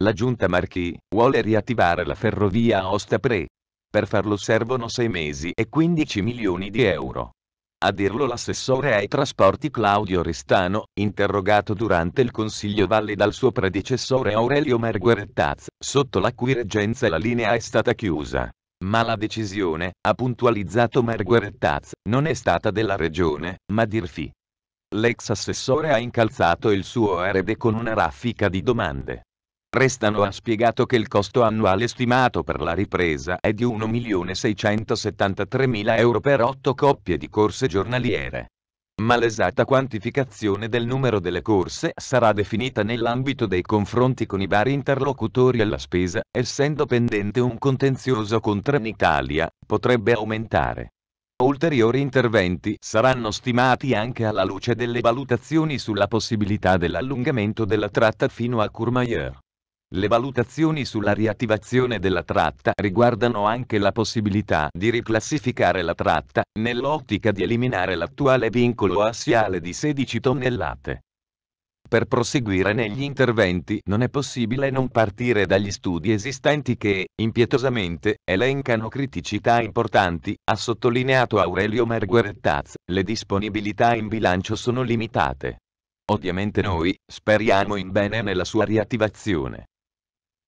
La giunta Marchi vuole riattivare la ferrovia Aosta-Pre. Per farlo servono 6 mesi e 15 milioni di euro. A dirlo l'assessore ai trasporti Claudio Ristano, interrogato durante il Consiglio Valle dal suo predecessore Aurelio Marguerettaz, sotto la cui reggenza la linea è stata chiusa. Ma la decisione, ha puntualizzato Marguerettaz, non è stata della regione, ma d'Irfi. L'ex assessore ha incalzato il suo erede con una raffica di domande. Restano ha spiegato che il costo annuale stimato per la ripresa è di 1.673.000 euro per 8 coppie di corse giornaliere. Ma l'esatta quantificazione del numero delle corse sarà definita nell'ambito dei confronti con i vari interlocutori alla spesa, essendo pendente un contenzioso con Trenitalia, potrebbe aumentare. Ulteriori interventi saranno stimati anche alla luce delle valutazioni sulla possibilità dell'allungamento della tratta fino a Courmayeur. Le valutazioni sulla riattivazione della tratta riguardano anche la possibilità di riclassificare la tratta, nell'ottica di eliminare l'attuale vincolo assiale di 16 tonnellate. Per proseguire negli interventi non è possibile non partire dagli studi esistenti che, impietosamente, elencano criticità importanti, ha sottolineato Aurelio Marguerettaz, le disponibilità in bilancio sono limitate. Ovviamente noi, speriamo in bene nella sua riattivazione.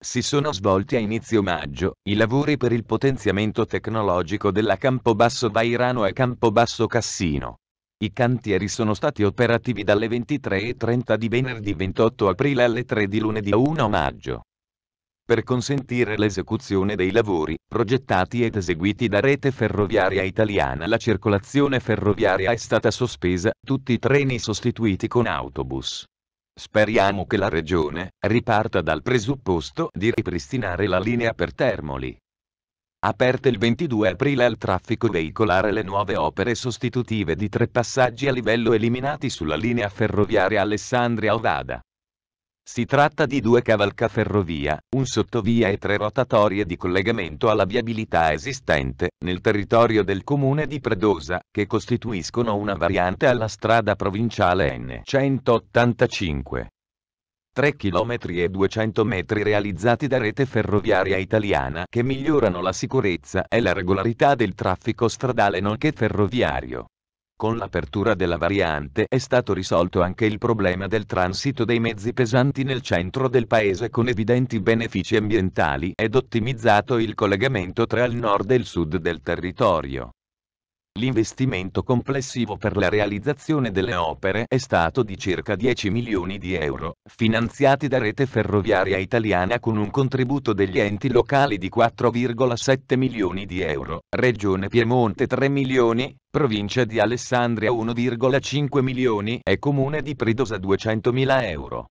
Si sono svolti a inizio maggio i lavori per il potenziamento tecnologico della Campobasso Vairano e Campobasso Cassino. I cantieri sono stati operativi dalle 23.30 di venerdì 28 aprile alle 3 di lunedì 1 maggio. Per consentire l'esecuzione dei lavori, progettati ed eseguiti da Rete Ferroviaria Italiana la circolazione ferroviaria è stata sospesa, tutti i treni sostituiti con autobus. Speriamo che la Regione riparta dal presupposto di ripristinare la linea per Termoli. Aperte il 22 aprile al traffico veicolare le nuove opere sostitutive di tre passaggi a livello eliminati sulla linea ferroviaria Alessandria-Ovada. Si tratta di due cavalcaferrovia, un sottovia e tre rotatorie di collegamento alla viabilità esistente, nel territorio del comune di Predosa, che costituiscono una variante alla strada provinciale N185. 3 km e 200 metri realizzati da rete ferroviaria italiana che migliorano la sicurezza e la regolarità del traffico stradale nonché ferroviario. Con l'apertura della variante è stato risolto anche il problema del transito dei mezzi pesanti nel centro del paese con evidenti benefici ambientali ed ottimizzato il collegamento tra il nord e il sud del territorio. L'investimento complessivo per la realizzazione delle opere è stato di circa 10 milioni di euro, finanziati da Rete Ferroviaria Italiana con un contributo degli enti locali di 4,7 milioni di euro, Regione Piemonte 3 milioni, Provincia di Alessandria 1,5 milioni e Comune di Pridosa 200 mila euro.